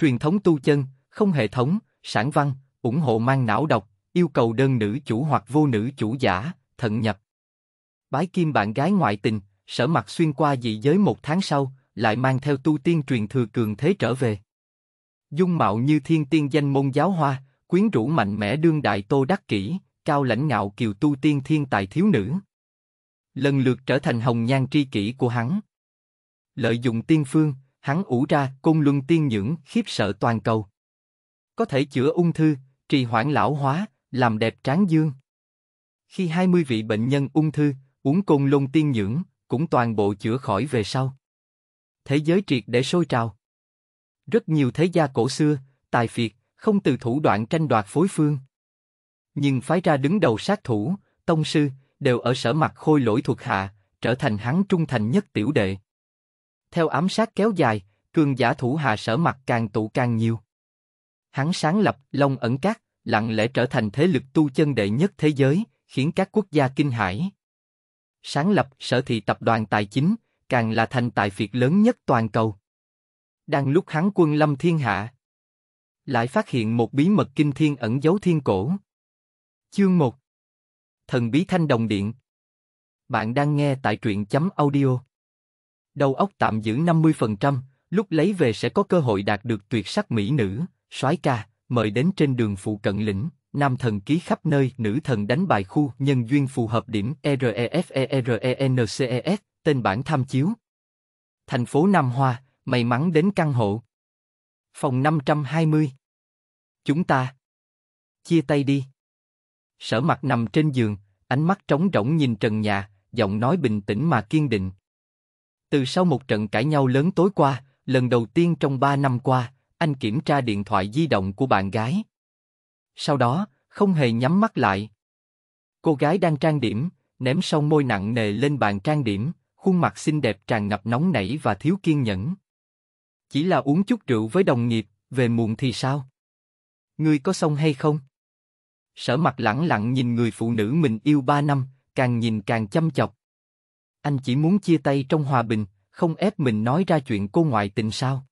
truyền thống tu chân, không hệ thống, sản văn, ủng hộ mang não độc, yêu cầu đơn nữ chủ hoặc vô nữ chủ giả, thận nhập. Bái kim bạn gái ngoại tình, sở mặt xuyên qua dị giới một tháng sau, lại mang theo tu tiên truyền thừa cường thế trở về. Dung mạo như thiên tiên danh môn giáo hoa, quyến rũ mạnh mẽ đương đại tô đắc kỷ, cao lãnh ngạo kiều tu tiên thiên tài thiếu nữ. Lần lượt trở thành hồng nhan tri kỷ của hắn. Lợi dụng tiên phương, hắn ủ ra cung luân tiên nhưỡng khiếp sợ toàn cầu. Có thể chữa ung thư, trì hoãn lão hóa, làm đẹp tráng dương. Khi 20 vị bệnh nhân ung thư, uống cung luân tiên nhưỡng, cũng toàn bộ chữa khỏi về sau. Thế giới triệt để sôi trào. Rất nhiều thế gia cổ xưa, tài phiệt, không từ thủ đoạn tranh đoạt phối phương. Nhưng phái ra đứng đầu sát thủ, tông sư, đều ở sở mặt khôi lỗi thuộc hạ, trở thành hắn trung thành nhất tiểu đệ theo ám sát kéo dài, cường giả thủ hà sở mặt càng tụ càng nhiều. Hắn sáng lập Long ẩn cát, lặng lẽ trở thành thế lực tu chân đệ nhất thế giới, khiến các quốc gia kinh hãi. Sáng lập sở thị tập đoàn tài chính, càng là thành tài phiệt lớn nhất toàn cầu. Đang lúc hắn quân lâm thiên hạ, lại phát hiện một bí mật kinh thiên ẩn giấu thiên cổ. Chương 1 Thần bí thanh đồng điện Bạn đang nghe tại truyện chấm audio Đầu óc tạm giữ 50%, lúc lấy về sẽ có cơ hội đạt được tuyệt sắc mỹ nữ, soái ca, mời đến trên đường phụ cận lĩnh, nam thần ký khắp nơi, nữ thần đánh bài khu, nhân duyên phù hợp điểm e REFERENCES, tên bản tham chiếu. Thành phố Nam Hoa, may mắn đến căn hộ. Phòng 520. Chúng ta chia tay đi. Sở mặt nằm trên giường, ánh mắt trống rỗng nhìn trần nhà, giọng nói bình tĩnh mà kiên định, từ sau một trận cãi nhau lớn tối qua, lần đầu tiên trong ba năm qua, anh kiểm tra điện thoại di động của bạn gái. Sau đó, không hề nhắm mắt lại. Cô gái đang trang điểm, ném song môi nặng nề lên bàn trang điểm, khuôn mặt xinh đẹp tràn ngập nóng nảy và thiếu kiên nhẫn. Chỉ là uống chút rượu với đồng nghiệp, về muộn thì sao? Người có xong hay không? Sở mặt lẳng lặng nhìn người phụ nữ mình yêu ba năm, càng nhìn càng chăm chọc. Anh chỉ muốn chia tay trong hòa bình, không ép mình nói ra chuyện cô ngoại tình sao?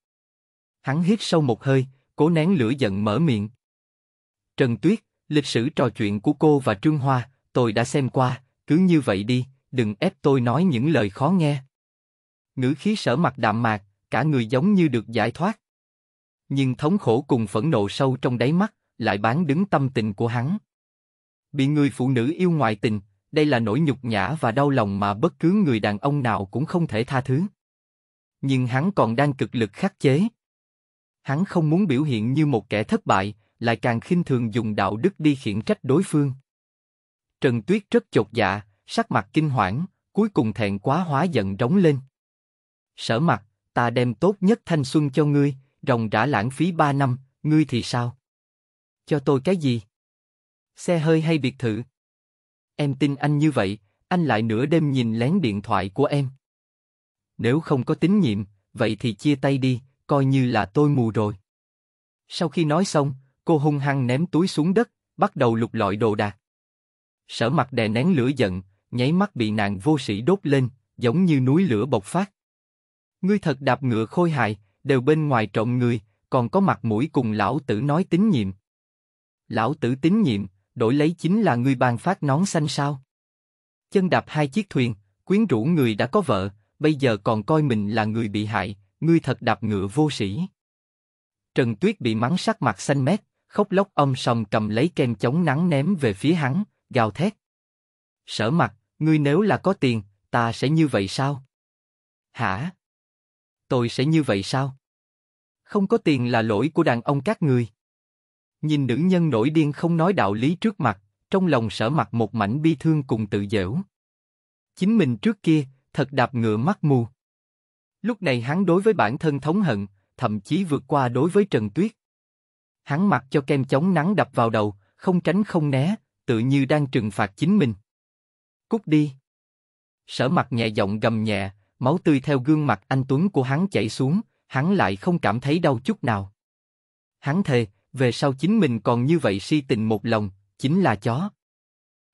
Hắn hít sâu một hơi, cố nén lửa giận mở miệng. Trần Tuyết, lịch sử trò chuyện của cô và Trương Hoa, tôi đã xem qua, cứ như vậy đi, đừng ép tôi nói những lời khó nghe. Ngữ khí sở mặt đạm mạc, cả người giống như được giải thoát. Nhưng thống khổ cùng phẫn nộ sâu trong đáy mắt, lại bán đứng tâm tình của hắn. Bị người phụ nữ yêu ngoại tình, đây là nỗi nhục nhã và đau lòng mà bất cứ người đàn ông nào cũng không thể tha thứ. Nhưng hắn còn đang cực lực khắc chế. Hắn không muốn biểu hiện như một kẻ thất bại, lại càng khinh thường dùng đạo đức đi khiển trách đối phương. Trần Tuyết rất chột dạ, sắc mặt kinh hoảng, cuối cùng thẹn quá hóa giận rống lên. Sở mặt, ta đem tốt nhất thanh xuân cho ngươi, ròng rã lãng phí ba năm, ngươi thì sao? Cho tôi cái gì? Xe hơi hay biệt thự? Em tin anh như vậy, anh lại nửa đêm nhìn lén điện thoại của em. Nếu không có tín nhiệm, vậy thì chia tay đi, coi như là tôi mù rồi. Sau khi nói xong, cô hung hăng ném túi xuống đất, bắt đầu lục lọi đồ đạc. Sở mặt đè nén lửa giận, nháy mắt bị nàng vô sĩ đốt lên, giống như núi lửa bộc phát. Ngươi thật đạp ngựa khôi hài, đều bên ngoài trộm người, còn có mặt mũi cùng lão tử nói tín nhiệm. Lão tử tín nhiệm, đổi lấy chính là người ban phát nón xanh sao? Chân đạp hai chiếc thuyền, quyến rũ người đã có vợ, bây giờ còn coi mình là người bị hại, ngươi thật đạp ngựa vô sĩ. Trần Tuyết bị mắng sắc mặt xanh mét, khóc lóc ông sòng cầm lấy kem chống nắng ném về phía hắn, gào thét. Sở mặt, ngươi nếu là có tiền, ta sẽ như vậy sao? Hả? Tôi sẽ như vậy sao? Không có tiền là lỗi của đàn ông các người. Nhìn nữ nhân nổi điên không nói đạo lý trước mặt, trong lòng sở mặt một mảnh bi thương cùng tự dễu. Chính mình trước kia, thật đạp ngựa mắt mù. Lúc này hắn đối với bản thân thống hận, thậm chí vượt qua đối với Trần Tuyết. Hắn mặc cho kem chống nắng đập vào đầu, không tránh không né, tự như đang trừng phạt chính mình. Cút đi. Sở mặt nhẹ giọng gầm nhẹ, máu tươi theo gương mặt anh Tuấn của hắn chảy xuống, hắn lại không cảm thấy đau chút nào. Hắn thề, về sau chính mình còn như vậy si tình một lòng, chính là chó.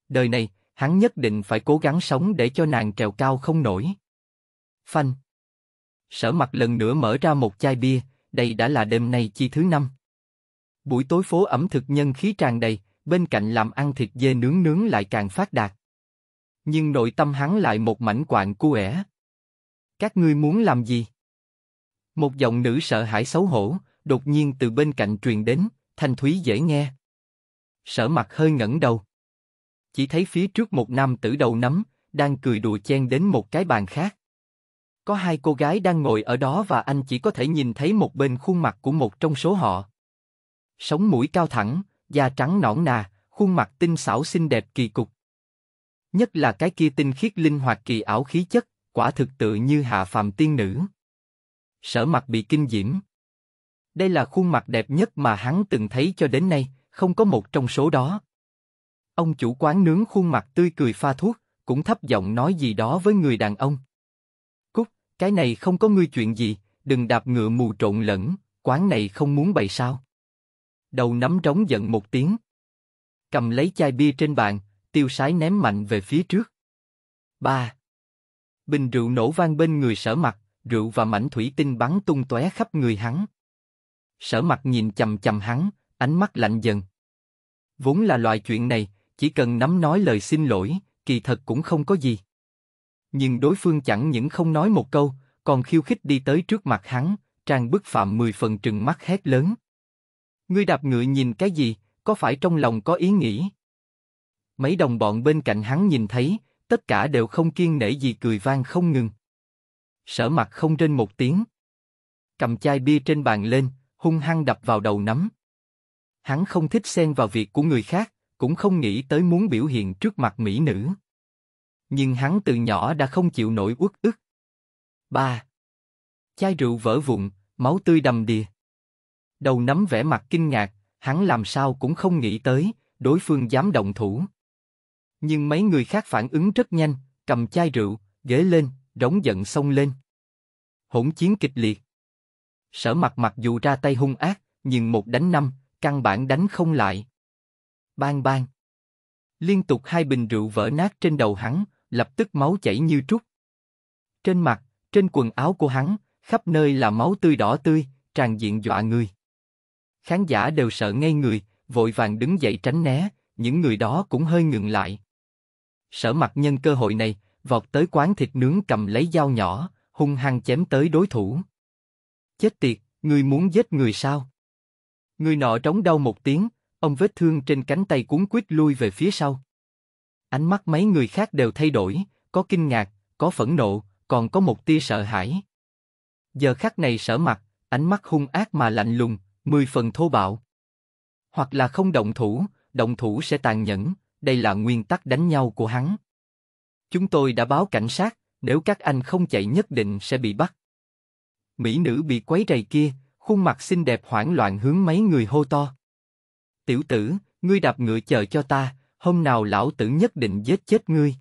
Đời này, hắn nhất định phải cố gắng sống để cho nàng trèo cao không nổi. Phanh. Sở mặt lần nữa mở ra một chai bia, đây đã là đêm nay chi thứ năm. Buổi tối phố ẩm thực nhân khí tràn đầy, bên cạnh làm ăn thịt dê nướng nướng lại càng phát đạt. Nhưng nội tâm hắn lại một mảnh quạng cu ẻ. Các ngươi muốn làm gì? Một giọng nữ sợ hãi xấu hổ, đột nhiên từ bên cạnh truyền đến, thanh thúy dễ nghe. Sở mặt hơi ngẩng đầu. Chỉ thấy phía trước một nam tử đầu nắm, đang cười đùa chen đến một cái bàn khác. Có hai cô gái đang ngồi ở đó và anh chỉ có thể nhìn thấy một bên khuôn mặt của một trong số họ. Sống mũi cao thẳng, da trắng nõn nà, khuôn mặt tinh xảo xinh đẹp kỳ cục. Nhất là cái kia tinh khiết linh hoạt kỳ ảo khí chất, quả thực tự như hạ phàm tiên nữ. Sở mặt bị kinh diễm, đây là khuôn mặt đẹp nhất mà hắn từng thấy cho đến nay, không có một trong số đó. Ông chủ quán nướng khuôn mặt tươi cười pha thuốc, cũng thấp giọng nói gì đó với người đàn ông. Cúc, cái này không có ngươi chuyện gì, đừng đạp ngựa mù trộn lẫn, quán này không muốn bày sao. Đầu nắm trống giận một tiếng. Cầm lấy chai bia trên bàn, tiêu sái ném mạnh về phía trước. Ba. Bình rượu nổ vang bên người sở mặt, rượu và mảnh thủy tinh bắn tung tóe khắp người hắn. Sở mặt nhìn chầm chầm hắn, ánh mắt lạnh dần. Vốn là loại chuyện này, chỉ cần nắm nói lời xin lỗi, kỳ thật cũng không có gì. Nhưng đối phương chẳng những không nói một câu, còn khiêu khích đi tới trước mặt hắn, trang bức phạm mười phần trừng mắt hét lớn. Ngươi đạp ngựa nhìn cái gì, có phải trong lòng có ý nghĩ? Mấy đồng bọn bên cạnh hắn nhìn thấy, tất cả đều không kiên nể gì cười vang không ngừng. Sở mặt không trên một tiếng. Cầm chai bia trên bàn lên, hung hăng đập vào đầu nắm. Hắn không thích xen vào việc của người khác, cũng không nghĩ tới muốn biểu hiện trước mặt mỹ nữ. Nhưng hắn từ nhỏ đã không chịu nổi uất ức. ba Chai rượu vỡ vụn, máu tươi đầm đìa. Đầu nắm vẻ mặt kinh ngạc, hắn làm sao cũng không nghĩ tới, đối phương dám động thủ. Nhưng mấy người khác phản ứng rất nhanh, cầm chai rượu, ghế lên, đóng giận xông lên. Hỗn chiến kịch liệt. Sở mặt mặc dù ra tay hung ác, nhưng một đánh năm, căn bản đánh không lại. Bang bang. Liên tục hai bình rượu vỡ nát trên đầu hắn, lập tức máu chảy như trút. Trên mặt, trên quần áo của hắn, khắp nơi là máu tươi đỏ tươi, tràn diện dọa người. Khán giả đều sợ ngây người, vội vàng đứng dậy tránh né, những người đó cũng hơi ngừng lại. Sở mặt nhân cơ hội này, vọt tới quán thịt nướng cầm lấy dao nhỏ, hung hăng chém tới đối thủ chết tiệt, ngươi muốn giết người sao? Người nọ trống đau một tiếng, ông vết thương trên cánh tay cuốn quýt lui về phía sau. Ánh mắt mấy người khác đều thay đổi, có kinh ngạc, có phẫn nộ, còn có một tia sợ hãi. Giờ khắc này sở mặt, ánh mắt hung ác mà lạnh lùng, mười phần thô bạo. Hoặc là không động thủ, động thủ sẽ tàn nhẫn, đây là nguyên tắc đánh nhau của hắn. Chúng tôi đã báo cảnh sát, nếu các anh không chạy nhất định sẽ bị bắt mỹ nữ bị quấy rầy kia, khuôn mặt xinh đẹp hoảng loạn hướng mấy người hô to. Tiểu tử, ngươi đạp ngựa chờ cho ta, hôm nào lão tử nhất định giết chết ngươi.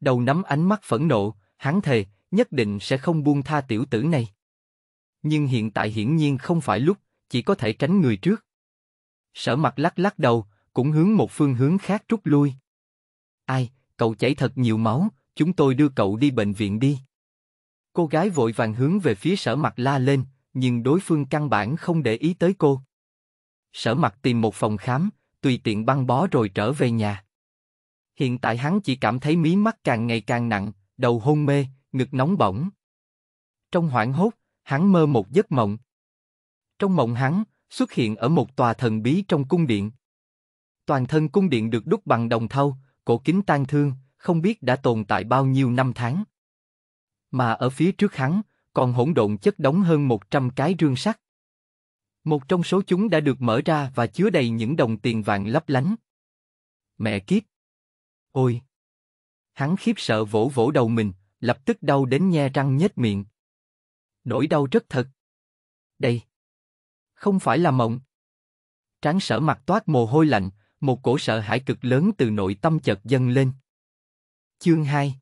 Đầu nắm ánh mắt phẫn nộ, hắn thề, nhất định sẽ không buông tha tiểu tử này. Nhưng hiện tại hiển nhiên không phải lúc, chỉ có thể tránh người trước. Sở mặt lắc lắc đầu, cũng hướng một phương hướng khác rút lui. Ai, cậu chảy thật nhiều máu, chúng tôi đưa cậu đi bệnh viện đi. Cô gái vội vàng hướng về phía sở mặt la lên, nhưng đối phương căn bản không để ý tới cô. Sở mặt tìm một phòng khám, tùy tiện băng bó rồi trở về nhà. Hiện tại hắn chỉ cảm thấy mí mắt càng ngày càng nặng, đầu hôn mê, ngực nóng bỏng. Trong hoảng hốt, hắn mơ một giấc mộng. Trong mộng hắn, xuất hiện ở một tòa thần bí trong cung điện. Toàn thân cung điện được đúc bằng đồng thau, cổ kính tan thương, không biết đã tồn tại bao nhiêu năm tháng. Mà ở phía trước hắn, còn hỗn độn chất đóng hơn 100 cái rương sắt. Một trong số chúng đã được mở ra và chứa đầy những đồng tiền vàng lấp lánh. Mẹ kiếp! Ôi! Hắn khiếp sợ vỗ vỗ đầu mình, lập tức đau đến nhe răng nhếch miệng. Nỗi đau rất thật. Đây! Không phải là mộng. Tráng sở mặt toát mồ hôi lạnh, một cổ sợ hãi cực lớn từ nội tâm chợt dâng lên. Chương 2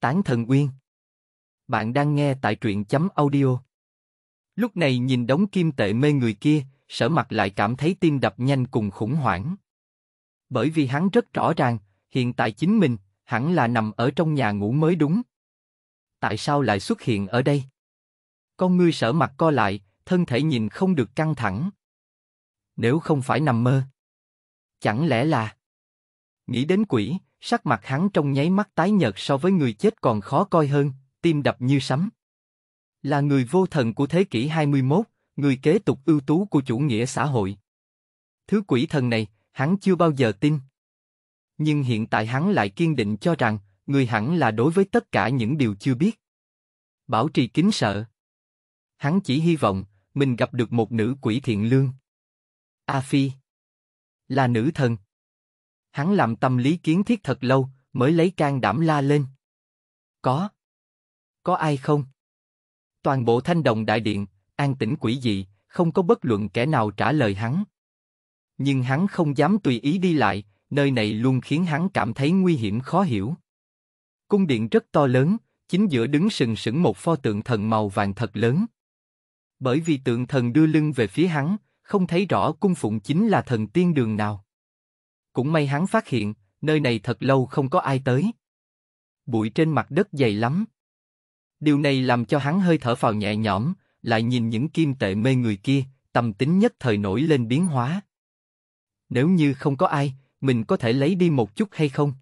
Tán thần uyên bạn đang nghe tại truyện chấm audio. Lúc này nhìn đống kim tệ mê người kia, sở mặt lại cảm thấy tim đập nhanh cùng khủng hoảng. Bởi vì hắn rất rõ ràng, hiện tại chính mình, hẳn là nằm ở trong nhà ngủ mới đúng. Tại sao lại xuất hiện ở đây? Con ngươi sở mặt co lại, thân thể nhìn không được căng thẳng. Nếu không phải nằm mơ. Chẳng lẽ là... Nghĩ đến quỷ, sắc mặt hắn trong nháy mắt tái nhợt so với người chết còn khó coi hơn, tim đập như sấm. Là người vô thần của thế kỷ 21, người kế tục ưu tú của chủ nghĩa xã hội. Thứ quỷ thần này, hắn chưa bao giờ tin. Nhưng hiện tại hắn lại kiên định cho rằng, người hẳn là đối với tất cả những điều chưa biết. Bảo trì kính sợ. Hắn chỉ hy vọng, mình gặp được một nữ quỷ thiện lương. A Phi. Là nữ thần. Hắn làm tâm lý kiến thiết thật lâu, mới lấy can đảm la lên. Có có ai không? Toàn bộ thanh đồng đại điện, an tĩnh quỷ dị, không có bất luận kẻ nào trả lời hắn. Nhưng hắn không dám tùy ý đi lại, nơi này luôn khiến hắn cảm thấy nguy hiểm khó hiểu. Cung điện rất to lớn, chính giữa đứng sừng sững một pho tượng thần màu vàng thật lớn. Bởi vì tượng thần đưa lưng về phía hắn, không thấy rõ cung phụng chính là thần tiên đường nào. Cũng may hắn phát hiện, nơi này thật lâu không có ai tới. Bụi trên mặt đất dày lắm. Điều này làm cho hắn hơi thở phào nhẹ nhõm, lại nhìn những kim tệ mê người kia, tâm tính nhất thời nổi lên biến hóa. Nếu như không có ai, mình có thể lấy đi một chút hay không?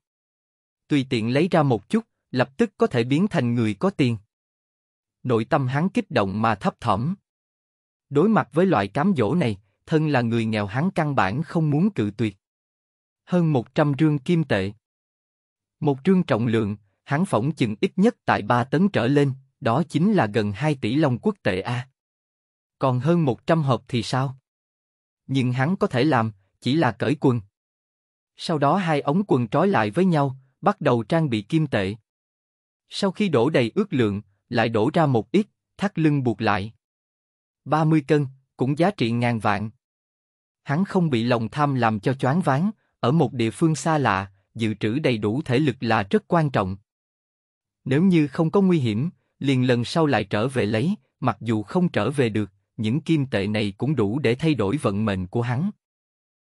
Tùy tiện lấy ra một chút, lập tức có thể biến thành người có tiền. Nội tâm hắn kích động mà thấp thỏm. Đối mặt với loại cám dỗ này, thân là người nghèo hắn căn bản không muốn cự tuyệt. Hơn 100 rương kim tệ. Một rương trọng lượng, hắn phỏng chừng ít nhất tại 3 tấn trở lên, đó chính là gần 2 tỷ long quốc tệ A. Còn hơn 100 hộp thì sao? Nhưng hắn có thể làm, chỉ là cởi quần. Sau đó hai ống quần trói lại với nhau, bắt đầu trang bị kim tệ. Sau khi đổ đầy ước lượng, lại đổ ra một ít, thắt lưng buộc lại. 30 cân, cũng giá trị ngàn vạn. Hắn không bị lòng tham làm cho choáng váng, ở một địa phương xa lạ, dự trữ đầy đủ thể lực là rất quan trọng. Nếu như không có nguy hiểm, liền lần sau lại trở về lấy, mặc dù không trở về được, những kim tệ này cũng đủ để thay đổi vận mệnh của hắn.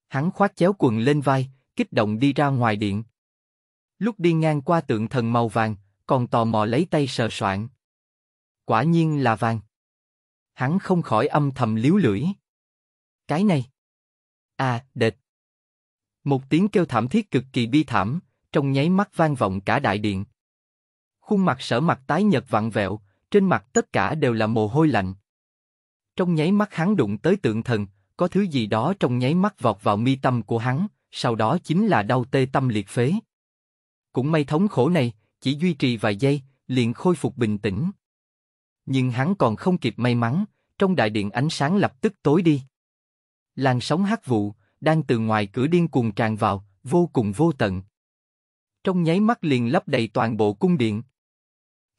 Hắn khoát chéo quần lên vai, kích động đi ra ngoài điện. Lúc đi ngang qua tượng thần màu vàng, còn tò mò lấy tay sờ soạn. Quả nhiên là vàng. Hắn không khỏi âm thầm liếu lưỡi. Cái này. À, đệt. Một tiếng kêu thảm thiết cực kỳ bi thảm, trong nháy mắt vang vọng cả đại điện. Khuôn mặt sở mặt tái nhợt vặn vẹo, trên mặt tất cả đều là mồ hôi lạnh. Trong nháy mắt hắn đụng tới tượng thần, có thứ gì đó trong nháy mắt vọt vào mi tâm của hắn, sau đó chính là đau tê tâm liệt phế. Cũng may thống khổ này, chỉ duy trì vài giây, liền khôi phục bình tĩnh. Nhưng hắn còn không kịp may mắn, trong đại điện ánh sáng lập tức tối đi. Làn sóng hắc vụ, đang từ ngoài cửa điên cuồng tràn vào, vô cùng vô tận. Trong nháy mắt liền lấp đầy toàn bộ cung điện,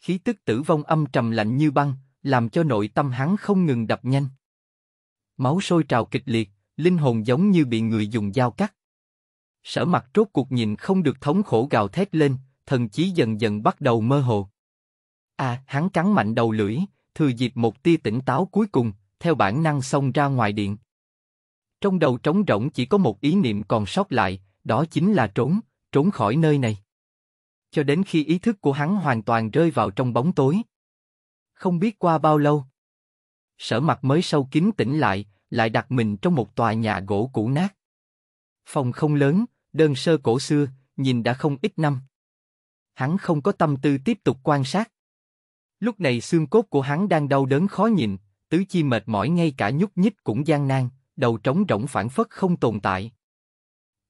khí tức tử vong âm trầm lạnh như băng, làm cho nội tâm hắn không ngừng đập nhanh. Máu sôi trào kịch liệt, linh hồn giống như bị người dùng dao cắt. Sở mặt rốt cuộc nhìn không được thống khổ gào thét lên, thần chí dần dần bắt đầu mơ hồ. À, hắn cắn mạnh đầu lưỡi, thừa dịp một tia tỉnh táo cuối cùng, theo bản năng xông ra ngoài điện. Trong đầu trống rỗng chỉ có một ý niệm còn sót lại, đó chính là trốn, trốn khỏi nơi này cho đến khi ý thức của hắn hoàn toàn rơi vào trong bóng tối. Không biết qua bao lâu, sở mặt mới sâu kín tỉnh lại, lại đặt mình trong một tòa nhà gỗ cũ nát. Phòng không lớn, đơn sơ cổ xưa, nhìn đã không ít năm. Hắn không có tâm tư tiếp tục quan sát. Lúc này xương cốt của hắn đang đau đớn khó nhìn, tứ chi mệt mỏi ngay cả nhúc nhích cũng gian nan, đầu trống rỗng phản phất không tồn tại.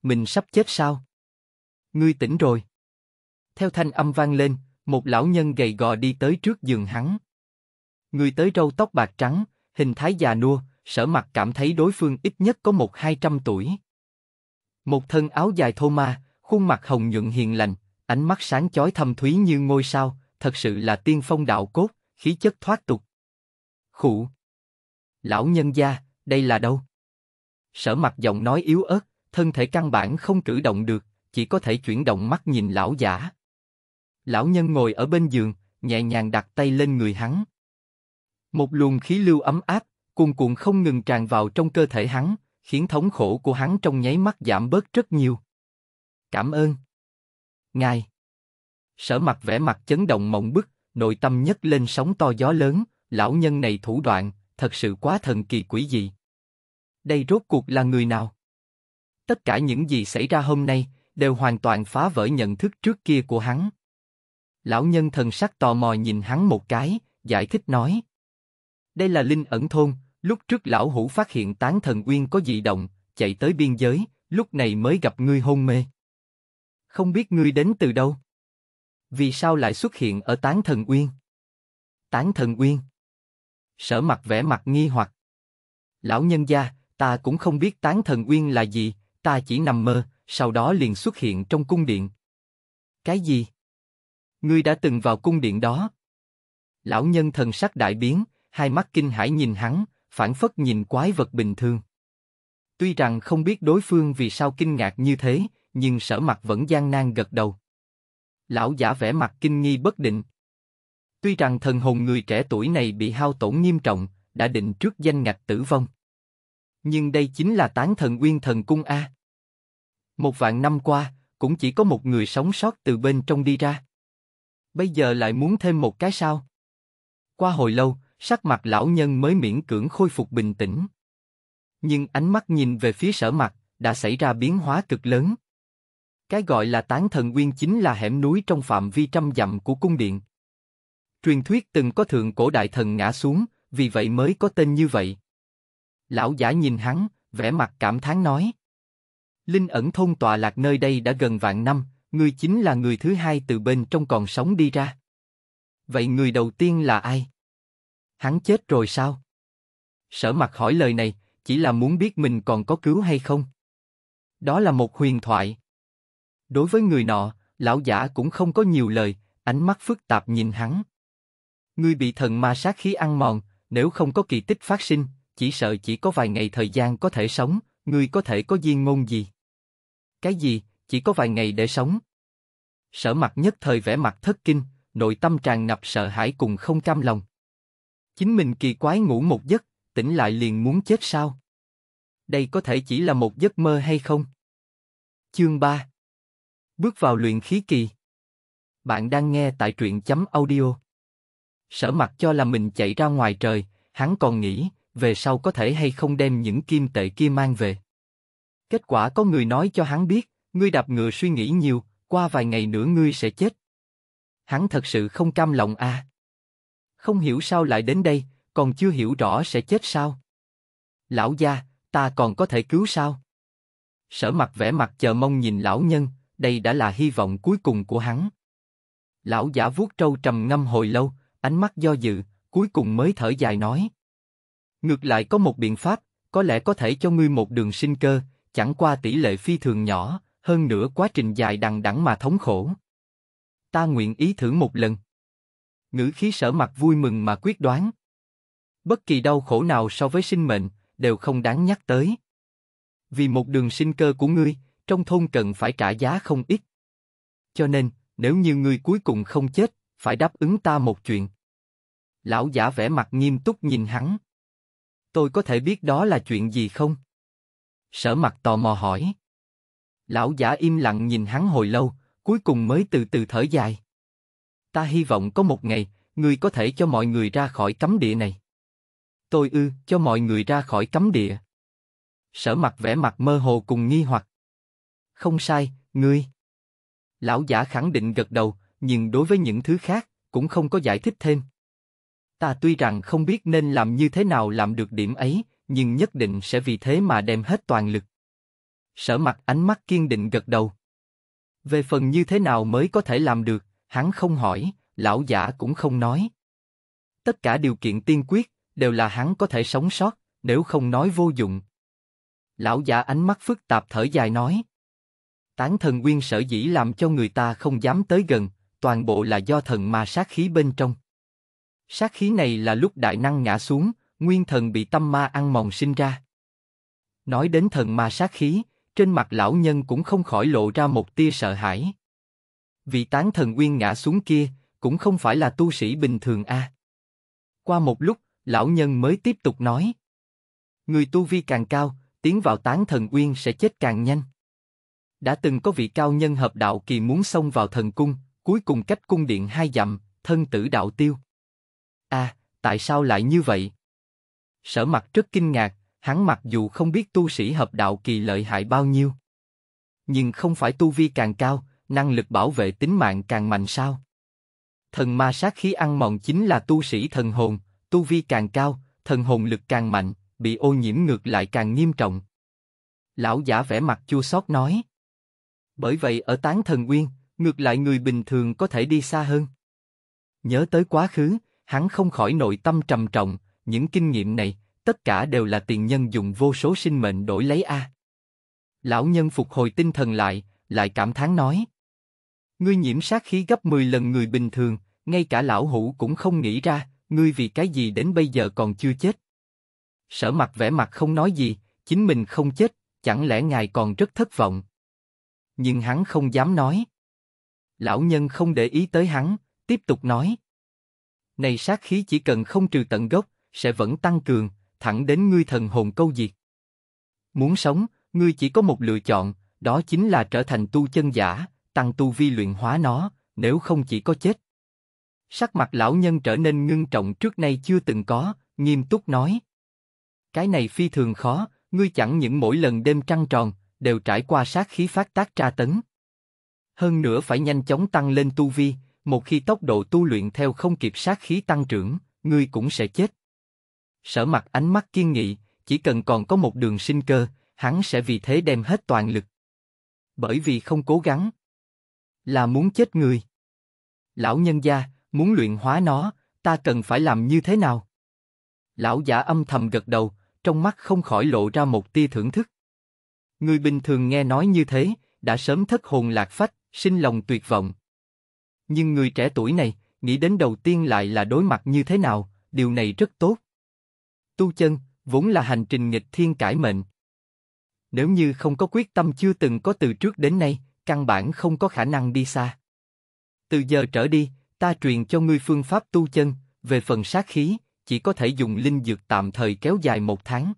Mình sắp chết sao? Ngươi tỉnh rồi. Theo thanh âm vang lên, một lão nhân gầy gò đi tới trước giường hắn. Người tới râu tóc bạc trắng, hình thái già nua, sở mặt cảm thấy đối phương ít nhất có một hai trăm tuổi. Một thân áo dài thô ma, khuôn mặt hồng nhuận hiền lành, ánh mắt sáng chói thâm thúy như ngôi sao, thật sự là tiên phong đạo cốt, khí chất thoát tục. Khụ! Lão nhân gia, đây là đâu? Sở mặt giọng nói yếu ớt, thân thể căn bản không cử động được, chỉ có thể chuyển động mắt nhìn lão giả. Lão nhân ngồi ở bên giường, nhẹ nhàng đặt tay lên người hắn. Một luồng khí lưu ấm áp, cuồn cuộn không ngừng tràn vào trong cơ thể hắn, khiến thống khổ của hắn trong nháy mắt giảm bớt rất nhiều. Cảm ơn. Ngài. Sở mặt vẻ mặt chấn động mộng bức, nội tâm nhất lên sóng to gió lớn, lão nhân này thủ đoạn, thật sự quá thần kỳ quỷ dị. Đây rốt cuộc là người nào? Tất cả những gì xảy ra hôm nay, đều hoàn toàn phá vỡ nhận thức trước kia của hắn. Lão nhân thần sắc tò mò nhìn hắn một cái, giải thích nói. Đây là linh ẩn thôn, lúc trước lão hủ phát hiện tán thần uyên có dị động, chạy tới biên giới, lúc này mới gặp ngươi hôn mê. Không biết ngươi đến từ đâu? Vì sao lại xuất hiện ở tán thần uyên? Tán thần uyên? Sở mặt vẻ mặt nghi hoặc. Lão nhân gia, ta cũng không biết tán thần uyên là gì, ta chỉ nằm mơ, sau đó liền xuất hiện trong cung điện. Cái gì? Ngươi đã từng vào cung điện đó. Lão nhân thần sắc đại biến, hai mắt kinh hãi nhìn hắn, phản phất nhìn quái vật bình thường. Tuy rằng không biết đối phương vì sao kinh ngạc như thế, nhưng sở mặt vẫn gian nan gật đầu. Lão giả vẻ mặt kinh nghi bất định. Tuy rằng thần hồn người trẻ tuổi này bị hao tổn nghiêm trọng, đã định trước danh ngạch tử vong. Nhưng đây chính là tán thần uyên thần cung A. Một vạn năm qua, cũng chỉ có một người sống sót từ bên trong đi ra bây giờ lại muốn thêm một cái sao? Qua hồi lâu, sắc mặt lão nhân mới miễn cưỡng khôi phục bình tĩnh. Nhưng ánh mắt nhìn về phía sở mặt, đã xảy ra biến hóa cực lớn. Cái gọi là tán thần nguyên chính là hẻm núi trong phạm vi trăm dặm của cung điện. Truyền thuyết từng có thượng cổ đại thần ngã xuống, vì vậy mới có tên như vậy. Lão giả nhìn hắn, vẻ mặt cảm thán nói. Linh ẩn thôn tòa lạc nơi đây đã gần vạn năm, ngươi chính là người thứ hai từ bên trong còn sống đi ra. Vậy người đầu tiên là ai? Hắn chết rồi sao? Sở mặt hỏi lời này, chỉ là muốn biết mình còn có cứu hay không. Đó là một huyền thoại. Đối với người nọ, lão giả cũng không có nhiều lời, ánh mắt phức tạp nhìn hắn. Ngươi bị thần ma sát khí ăn mòn, nếu không có kỳ tích phát sinh, chỉ sợ chỉ có vài ngày thời gian có thể sống, ngươi có thể có duyên ngôn gì? Cái gì? chỉ có vài ngày để sống. Sở mặt nhất thời vẻ mặt thất kinh, nội tâm tràn ngập sợ hãi cùng không cam lòng. Chính mình kỳ quái ngủ một giấc, tỉnh lại liền muốn chết sao? Đây có thể chỉ là một giấc mơ hay không? Chương 3 Bước vào luyện khí kỳ Bạn đang nghe tại truyện chấm audio Sở mặt cho là mình chạy ra ngoài trời, hắn còn nghĩ, về sau có thể hay không đem những kim tệ kia mang về. Kết quả có người nói cho hắn biết, ngươi đạp ngựa suy nghĩ nhiều, qua vài ngày nữa ngươi sẽ chết. Hắn thật sự không cam lòng à. Không hiểu sao lại đến đây, còn chưa hiểu rõ sẽ chết sao. Lão gia, ta còn có thể cứu sao? Sở mặt vẻ mặt chờ mong nhìn lão nhân, đây đã là hy vọng cuối cùng của hắn. Lão giả vuốt trâu trầm ngâm hồi lâu, ánh mắt do dự, cuối cùng mới thở dài nói. Ngược lại có một biện pháp, có lẽ có thể cho ngươi một đường sinh cơ, chẳng qua tỷ lệ phi thường nhỏ, hơn nữa quá trình dài đằng đẵng mà thống khổ. Ta nguyện ý thử một lần. Ngữ khí sở mặt vui mừng mà quyết đoán. Bất kỳ đau khổ nào so với sinh mệnh, đều không đáng nhắc tới. Vì một đường sinh cơ của ngươi, trong thôn cần phải trả giá không ít. Cho nên, nếu như ngươi cuối cùng không chết, phải đáp ứng ta một chuyện. Lão giả vẻ mặt nghiêm túc nhìn hắn. Tôi có thể biết đó là chuyện gì không? Sở mặt tò mò hỏi. Lão giả im lặng nhìn hắn hồi lâu, cuối cùng mới từ từ thở dài. Ta hy vọng có một ngày, ngươi có thể cho mọi người ra khỏi cấm địa này. Tôi ư, cho mọi người ra khỏi cấm địa. Sở mặt vẻ mặt mơ hồ cùng nghi hoặc. Không sai, ngươi. Lão giả khẳng định gật đầu, nhưng đối với những thứ khác, cũng không có giải thích thêm. Ta tuy rằng không biết nên làm như thế nào làm được điểm ấy, nhưng nhất định sẽ vì thế mà đem hết toàn lực. Sở mặt ánh mắt kiên định gật đầu. Về phần như thế nào mới có thể làm được, hắn không hỏi, lão giả cũng không nói. Tất cả điều kiện tiên quyết đều là hắn có thể sống sót, nếu không nói vô dụng. Lão giả ánh mắt phức tạp thở dài nói. Tán thần nguyên sở dĩ làm cho người ta không dám tới gần, toàn bộ là do thần ma sát khí bên trong. Sát khí này là lúc đại năng ngã xuống, nguyên thần bị tâm ma ăn mòn sinh ra. Nói đến thần ma sát khí, trên mặt lão nhân cũng không khỏi lộ ra một tia sợ hãi. Vị tán thần uyên ngã xuống kia, cũng không phải là tu sĩ bình thường a. À? Qua một lúc, lão nhân mới tiếp tục nói. Người tu vi càng cao, tiến vào tán thần uyên sẽ chết càng nhanh. Đã từng có vị cao nhân hợp đạo kỳ muốn xông vào thần cung, cuối cùng cách cung điện hai dặm, thân tử đạo tiêu. a à, tại sao lại như vậy? Sở mặt rất kinh ngạc, hắn mặc dù không biết tu sĩ hợp đạo kỳ lợi hại bao nhiêu, nhưng không phải tu vi càng cao, năng lực bảo vệ tính mạng càng mạnh sao? Thần ma sát khí ăn mòn chính là tu sĩ thần hồn, tu vi càng cao, thần hồn lực càng mạnh, bị ô nhiễm ngược lại càng nghiêm trọng. Lão giả vẻ mặt chua xót nói. Bởi vậy ở tán thần nguyên, ngược lại người bình thường có thể đi xa hơn. Nhớ tới quá khứ, hắn không khỏi nội tâm trầm trọng, những kinh nghiệm này, tất cả đều là tiền nhân dùng vô số sinh mệnh đổi lấy a. Lão nhân phục hồi tinh thần lại, lại cảm thán nói. Ngươi nhiễm sát khí gấp 10 lần người bình thường, ngay cả lão hủ cũng không nghĩ ra, ngươi vì cái gì đến bây giờ còn chưa chết. Sở mặt vẻ mặt không nói gì, chính mình không chết, chẳng lẽ ngài còn rất thất vọng. Nhưng hắn không dám nói. Lão nhân không để ý tới hắn, tiếp tục nói. Này sát khí chỉ cần không trừ tận gốc, sẽ vẫn tăng cường, thẳng đến ngươi thần hồn câu diệt. Muốn sống, ngươi chỉ có một lựa chọn, đó chính là trở thành tu chân giả, tăng tu vi luyện hóa nó, nếu không chỉ có chết. Sắc mặt lão nhân trở nên ngưng trọng trước nay chưa từng có, nghiêm túc nói. Cái này phi thường khó, ngươi chẳng những mỗi lần đêm trăng tròn, đều trải qua sát khí phát tác tra tấn. Hơn nữa phải nhanh chóng tăng lên tu vi, một khi tốc độ tu luyện theo không kịp sát khí tăng trưởng, ngươi cũng sẽ chết. Sở mặt ánh mắt kiên nghị, chỉ cần còn có một đường sinh cơ, hắn sẽ vì thế đem hết toàn lực. Bởi vì không cố gắng, là muốn chết người. Lão nhân gia, muốn luyện hóa nó, ta cần phải làm như thế nào? Lão giả âm thầm gật đầu, trong mắt không khỏi lộ ra một tia thưởng thức. Người bình thường nghe nói như thế, đã sớm thất hồn lạc phách, sinh lòng tuyệt vọng. Nhưng người trẻ tuổi này, nghĩ đến đầu tiên lại là đối mặt như thế nào, điều này rất tốt tu chân vốn là hành trình nghịch thiên cải mệnh. Nếu như không có quyết tâm chưa từng có từ trước đến nay, căn bản không có khả năng đi xa. Từ giờ trở đi, ta truyền cho ngươi phương pháp tu chân, về phần sát khí, chỉ có thể dùng linh dược tạm thời kéo dài một tháng.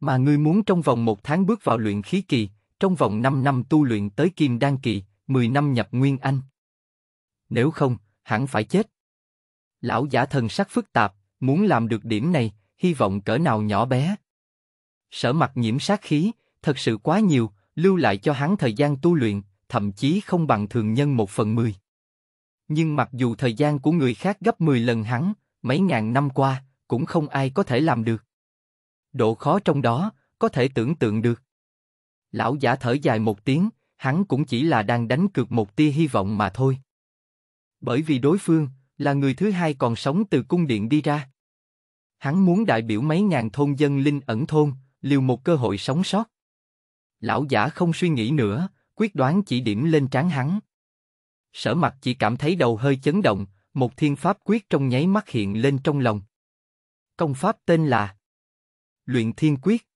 Mà ngươi muốn trong vòng một tháng bước vào luyện khí kỳ, trong vòng 5 năm tu luyện tới kim đan kỳ, 10 năm nhập nguyên anh. Nếu không, hẳn phải chết. Lão giả thần sắc phức tạp, muốn làm được điểm này, hy vọng cỡ nào nhỏ bé. Sở mặt nhiễm sát khí, thật sự quá nhiều, lưu lại cho hắn thời gian tu luyện, thậm chí không bằng thường nhân một phần mười. Nhưng mặc dù thời gian của người khác gấp mười lần hắn, mấy ngàn năm qua, cũng không ai có thể làm được. Độ khó trong đó, có thể tưởng tượng được. Lão giả thở dài một tiếng, hắn cũng chỉ là đang đánh cược một tia hy vọng mà thôi. Bởi vì đối phương, là người thứ hai còn sống từ cung điện đi ra. Hắn muốn đại biểu mấy ngàn thôn dân linh ẩn thôn, liều một cơ hội sống sót. Lão giả không suy nghĩ nữa, quyết đoán chỉ điểm lên trán hắn. Sở mặt chỉ cảm thấy đầu hơi chấn động, một thiên pháp quyết trong nháy mắt hiện lên trong lòng. Công pháp tên là Luyện Thiên Quyết.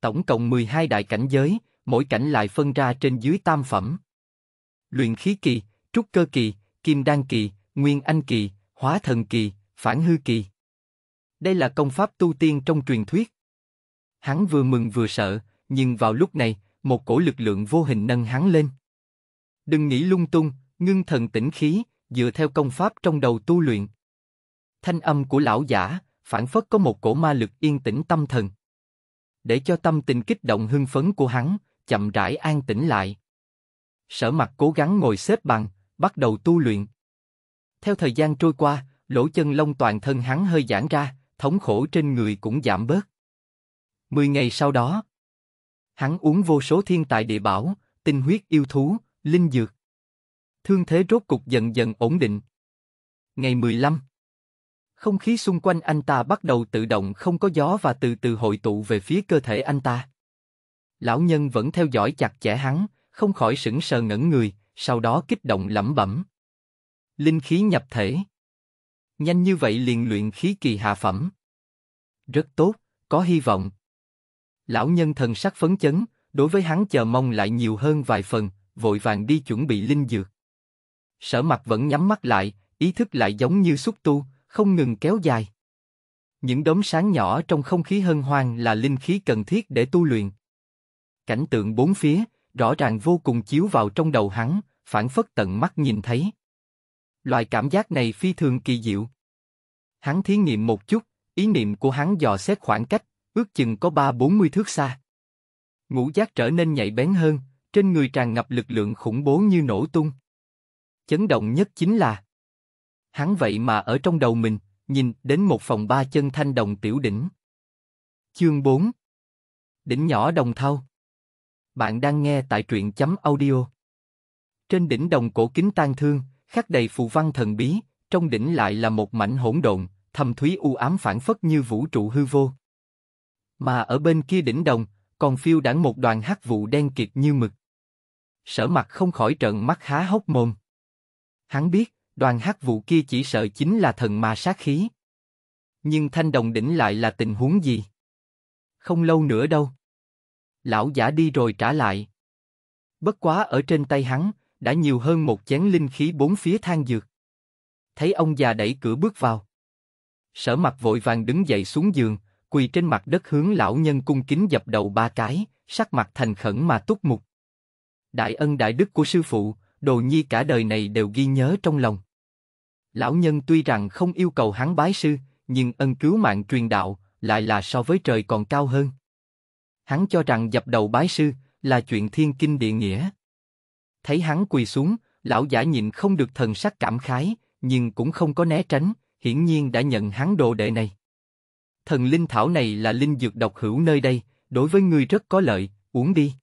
Tổng cộng 12 đại cảnh giới, mỗi cảnh lại phân ra trên dưới tam phẩm. Luyện khí kỳ, trúc cơ kỳ, kim đan kỳ, nguyên anh kỳ, hóa thần kỳ, phản hư kỳ. Đây là công pháp tu tiên trong truyền thuyết. Hắn vừa mừng vừa sợ, nhưng vào lúc này, một cổ lực lượng vô hình nâng hắn lên. Đừng nghĩ lung tung, ngưng thần tĩnh khí, dựa theo công pháp trong đầu tu luyện. Thanh âm của lão giả, phản phất có một cổ ma lực yên tĩnh tâm thần. Để cho tâm tình kích động hưng phấn của hắn, chậm rãi an tĩnh lại. Sở mặt cố gắng ngồi xếp bằng, bắt đầu tu luyện. Theo thời gian trôi qua, lỗ chân lông toàn thân hắn hơi giãn ra, thống khổ trên người cũng giảm bớt. Mười ngày sau đó, hắn uống vô số thiên tài địa bảo, tinh huyết yêu thú, linh dược. Thương thế rốt cục dần dần ổn định. Ngày 15 Không khí xung quanh anh ta bắt đầu tự động không có gió và từ từ hội tụ về phía cơ thể anh ta. Lão nhân vẫn theo dõi chặt chẽ hắn, không khỏi sững sờ ngẩn người, sau đó kích động lẩm bẩm. Linh khí nhập thể nhanh như vậy liền luyện khí kỳ hạ phẩm. Rất tốt, có hy vọng. Lão nhân thần sắc phấn chấn, đối với hắn chờ mong lại nhiều hơn vài phần, vội vàng đi chuẩn bị linh dược. Sở mặt vẫn nhắm mắt lại, ý thức lại giống như xúc tu, không ngừng kéo dài. Những đốm sáng nhỏ trong không khí hân hoang là linh khí cần thiết để tu luyện. Cảnh tượng bốn phía, rõ ràng vô cùng chiếu vào trong đầu hắn, phản phất tận mắt nhìn thấy. Loại cảm giác này phi thường kỳ diệu. Hắn thí nghiệm một chút, ý niệm của hắn dò xét khoảng cách, ước chừng có 3-40 thước xa. Ngũ giác trở nên nhạy bén hơn, trên người tràn ngập lực lượng khủng bố như nổ tung. Chấn động nhất chính là Hắn vậy mà ở trong đầu mình, nhìn đến một phòng ba chân thanh đồng tiểu đỉnh. Chương 4 Đỉnh nhỏ đồng thau Bạn đang nghe tại truyện chấm audio. Trên đỉnh đồng cổ kính tan thương, khắc đầy phù văn thần bí, trong đỉnh lại là một mảnh hỗn độn, thầm thúy u ám phản phất như vũ trụ hư vô. Mà ở bên kia đỉnh đồng, còn phiêu đảng một đoàn hắc vụ đen kịt như mực. Sở mặt không khỏi trợn mắt há hốc mồm. Hắn biết, đoàn hắc vụ kia chỉ sợ chính là thần ma sát khí. Nhưng thanh đồng đỉnh lại là tình huống gì? Không lâu nữa đâu. Lão giả đi rồi trả lại. Bất quá ở trên tay hắn, đã nhiều hơn một chén linh khí bốn phía than dược. Thấy ông già đẩy cửa bước vào. Sở mặt vội vàng đứng dậy xuống giường, quỳ trên mặt đất hướng lão nhân cung kính dập đầu ba cái, sắc mặt thành khẩn mà túc mục. Đại ân đại đức của sư phụ, đồ nhi cả đời này đều ghi nhớ trong lòng. Lão nhân tuy rằng không yêu cầu hắn bái sư, nhưng ân cứu mạng truyền đạo lại là so với trời còn cao hơn. Hắn cho rằng dập đầu bái sư là chuyện thiên kinh địa nghĩa. Thấy hắn quỳ xuống, lão giả nhìn không được thần sắc cảm khái, nhưng cũng không có né tránh, hiển nhiên đã nhận hắn đồ đệ này. Thần linh thảo này là linh dược độc hữu nơi đây, đối với ngươi rất có lợi, uống đi.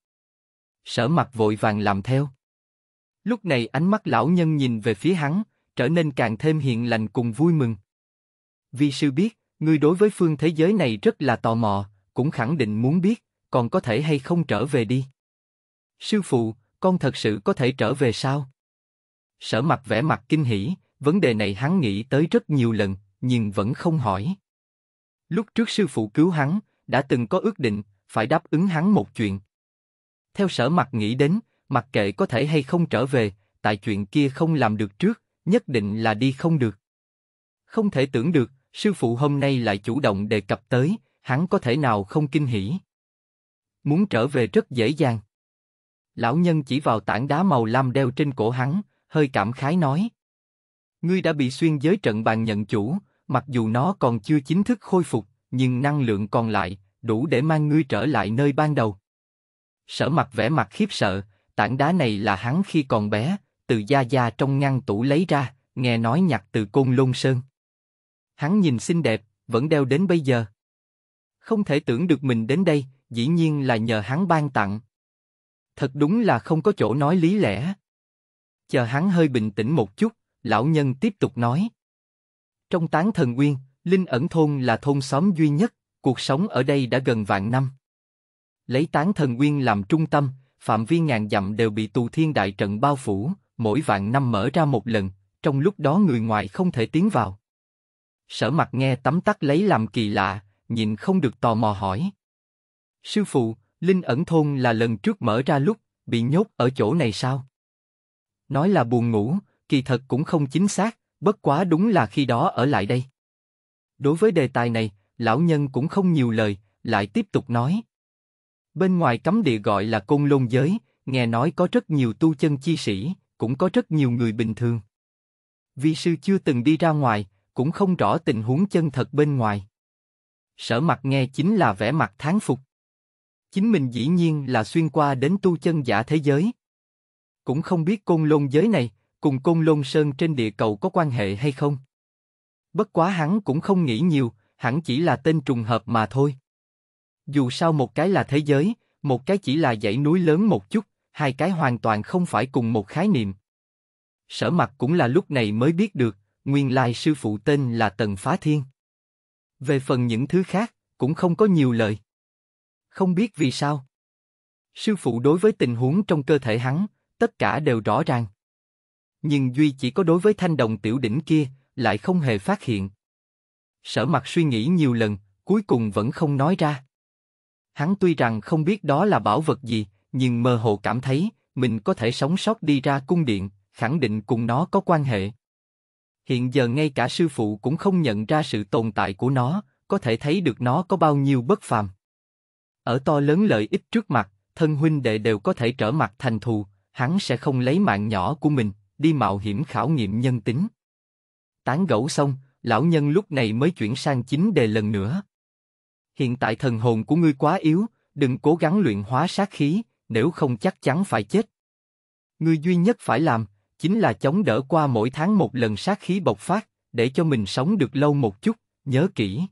Sở mặt vội vàng làm theo. Lúc này ánh mắt lão nhân nhìn về phía hắn, trở nên càng thêm hiện lành cùng vui mừng. Vi sư biết, ngươi đối với phương thế giới này rất là tò mò, cũng khẳng định muốn biết, còn có thể hay không trở về đi. Sư phụ, con thật sự có thể trở về sao? Sở mặt vẻ mặt kinh hỉ, vấn đề này hắn nghĩ tới rất nhiều lần, nhưng vẫn không hỏi. Lúc trước sư phụ cứu hắn, đã từng có ước định, phải đáp ứng hắn một chuyện. Theo sở mặt nghĩ đến, mặc kệ có thể hay không trở về, tại chuyện kia không làm được trước, nhất định là đi không được. Không thể tưởng được, sư phụ hôm nay lại chủ động đề cập tới, hắn có thể nào không kinh hỉ. Muốn trở về rất dễ dàng. Lão nhân chỉ vào tảng đá màu lam đeo trên cổ hắn, hơi cảm khái nói. Ngươi đã bị xuyên giới trận bàn nhận chủ, mặc dù nó còn chưa chính thức khôi phục, nhưng năng lượng còn lại, đủ để mang ngươi trở lại nơi ban đầu. Sở mặt vẻ mặt khiếp sợ, tảng đá này là hắn khi còn bé, từ gia gia trong ngăn tủ lấy ra, nghe nói nhặt từ côn lôn sơn. Hắn nhìn xinh đẹp, vẫn đeo đến bây giờ. Không thể tưởng được mình đến đây, dĩ nhiên là nhờ hắn ban tặng thật đúng là không có chỗ nói lý lẽ. Chờ hắn hơi bình tĩnh một chút, lão nhân tiếp tục nói. Trong tán thần nguyên, Linh ẩn thôn là thôn xóm duy nhất, cuộc sống ở đây đã gần vạn năm. Lấy tán thần nguyên làm trung tâm, phạm vi ngàn dặm đều bị tù thiên đại trận bao phủ, mỗi vạn năm mở ra một lần, trong lúc đó người ngoài không thể tiến vào. Sở mặt nghe tấm tắc lấy làm kỳ lạ, nhìn không được tò mò hỏi. Sư phụ, Linh ẩn thôn là lần trước mở ra lúc, bị nhốt ở chỗ này sao? Nói là buồn ngủ, kỳ thật cũng không chính xác, bất quá đúng là khi đó ở lại đây. Đối với đề tài này, lão nhân cũng không nhiều lời, lại tiếp tục nói. Bên ngoài cấm địa gọi là côn lôn giới, nghe nói có rất nhiều tu chân chi sĩ, cũng có rất nhiều người bình thường. Vi sư chưa từng đi ra ngoài, cũng không rõ tình huống chân thật bên ngoài. Sở mặt nghe chính là vẻ mặt tháng phục. Chính mình dĩ nhiên là xuyên qua đến tu chân giả thế giới. Cũng không biết côn lôn giới này, cùng côn lôn sơn trên địa cầu có quan hệ hay không. Bất quá hắn cũng không nghĩ nhiều, hẳn chỉ là tên trùng hợp mà thôi. Dù sao một cái là thế giới, một cái chỉ là dãy núi lớn một chút, hai cái hoàn toàn không phải cùng một khái niệm. Sở mặt cũng là lúc này mới biết được, nguyên lai sư phụ tên là Tần Phá Thiên. Về phần những thứ khác, cũng không có nhiều lời không biết vì sao. Sư phụ đối với tình huống trong cơ thể hắn, tất cả đều rõ ràng. Nhưng Duy chỉ có đối với thanh đồng tiểu đỉnh kia, lại không hề phát hiện. Sở mặt suy nghĩ nhiều lần, cuối cùng vẫn không nói ra. Hắn tuy rằng không biết đó là bảo vật gì, nhưng mơ hồ cảm thấy, mình có thể sống sót đi ra cung điện, khẳng định cùng nó có quan hệ. Hiện giờ ngay cả sư phụ cũng không nhận ra sự tồn tại của nó, có thể thấy được nó có bao nhiêu bất phàm. Ở to lớn lợi ích trước mặt, thân huynh đệ đều có thể trở mặt thành thù, hắn sẽ không lấy mạng nhỏ của mình, đi mạo hiểm khảo nghiệm nhân tính. Tán gẫu xong, lão nhân lúc này mới chuyển sang chính đề lần nữa. Hiện tại thần hồn của ngươi quá yếu, đừng cố gắng luyện hóa sát khí, nếu không chắc chắn phải chết. Ngươi duy nhất phải làm, chính là chống đỡ qua mỗi tháng một lần sát khí bộc phát, để cho mình sống được lâu một chút, nhớ kỹ.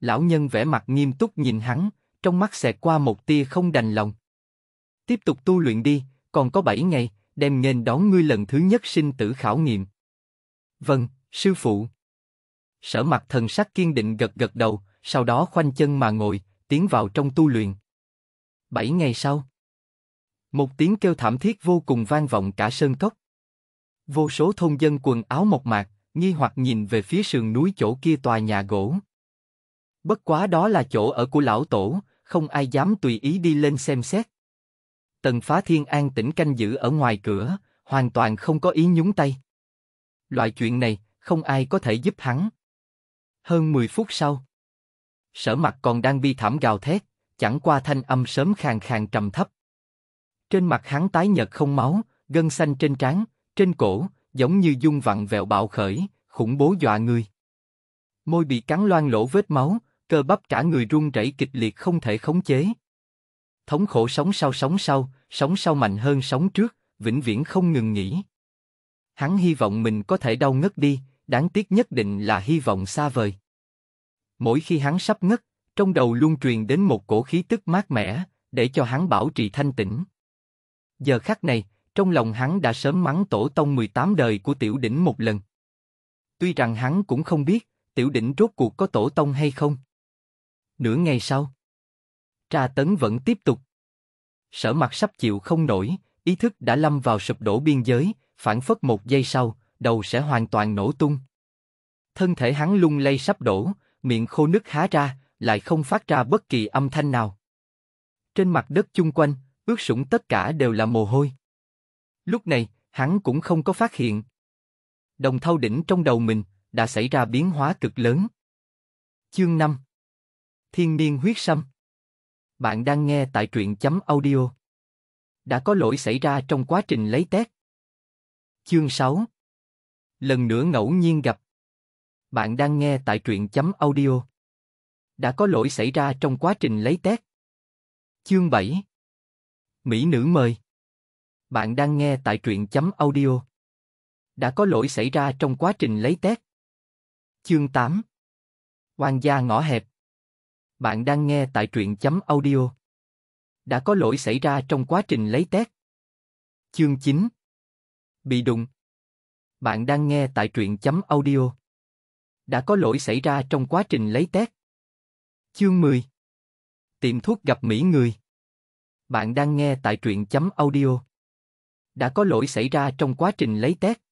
Lão nhân vẻ mặt nghiêm túc nhìn hắn, trong mắt xẹt qua một tia không đành lòng. Tiếp tục tu luyện đi, còn có bảy ngày, đem nghênh đón ngươi lần thứ nhất sinh tử khảo nghiệm. Vâng, sư phụ. Sở mặt thần sắc kiên định gật gật đầu, sau đó khoanh chân mà ngồi, tiến vào trong tu luyện. Bảy ngày sau, một tiếng kêu thảm thiết vô cùng vang vọng cả sơn cốc. Vô số thôn dân quần áo mộc mạc, nghi hoặc nhìn về phía sườn núi chỗ kia tòa nhà gỗ. Bất quá đó là chỗ ở của lão tổ, không ai dám tùy ý đi lên xem xét. Tần Phá Thiên an tĩnh canh giữ ở ngoài cửa, hoàn toàn không có ý nhúng tay. Loại chuyện này, không ai có thể giúp hắn. Hơn 10 phút sau, sở mặt còn đang bi thảm gào thét, chẳng qua thanh âm sớm khàn khàn trầm thấp. Trên mặt hắn tái nhợt không máu, gân xanh trên trán, trên cổ, giống như dung vặn vẹo bạo khởi, khủng bố dọa người. Môi bị cắn loang lỗ vết máu, cơ bắp cả người run rẩy kịch liệt không thể khống chế. Thống khổ sống sau sống sau, sống sau mạnh hơn sống trước, vĩnh viễn không ngừng nghỉ. Hắn hy vọng mình có thể đau ngất đi, đáng tiếc nhất định là hy vọng xa vời. Mỗi khi hắn sắp ngất, trong đầu luôn truyền đến một cổ khí tức mát mẻ, để cho hắn bảo trì thanh tĩnh. Giờ khắc này, trong lòng hắn đã sớm mắng tổ tông 18 đời của tiểu đỉnh một lần. Tuy rằng hắn cũng không biết, tiểu đỉnh rốt cuộc có tổ tông hay không. Nửa ngày sau, tra tấn vẫn tiếp tục. Sở mặt sắp chịu không nổi, ý thức đã lâm vào sụp đổ biên giới, phản phất một giây sau, đầu sẽ hoàn toàn nổ tung. Thân thể hắn lung lay sắp đổ, miệng khô nứt há ra, lại không phát ra bất kỳ âm thanh nào. Trên mặt đất chung quanh, ướt sũng tất cả đều là mồ hôi. Lúc này, hắn cũng không có phát hiện. Đồng thau đỉnh trong đầu mình đã xảy ra biến hóa cực lớn. Chương 5 Thiên niên huyết sâm. Bạn đang nghe tại truyện chấm audio. Đã có lỗi xảy ra trong quá trình lấy test. Chương 6 Lần nữa ngẫu nhiên gặp. Bạn đang nghe tại truyện chấm audio. Đã có lỗi xảy ra trong quá trình lấy test. Chương 7 Mỹ nữ mời. Bạn đang nghe tại truyện chấm audio. Đã có lỗi xảy ra trong quá trình lấy test. Chương 8 Hoàng gia ngõ hẹp bạn đang nghe tại truyện chấm audio. Đã có lỗi xảy ra trong quá trình lấy test. Chương 9 Bị đụng Bạn đang nghe tại truyện chấm audio. Đã có lỗi xảy ra trong quá trình lấy test. Chương 10 Tiệm thuốc gặp Mỹ người Bạn đang nghe tại truyện chấm audio. Đã có lỗi xảy ra trong quá trình lấy test.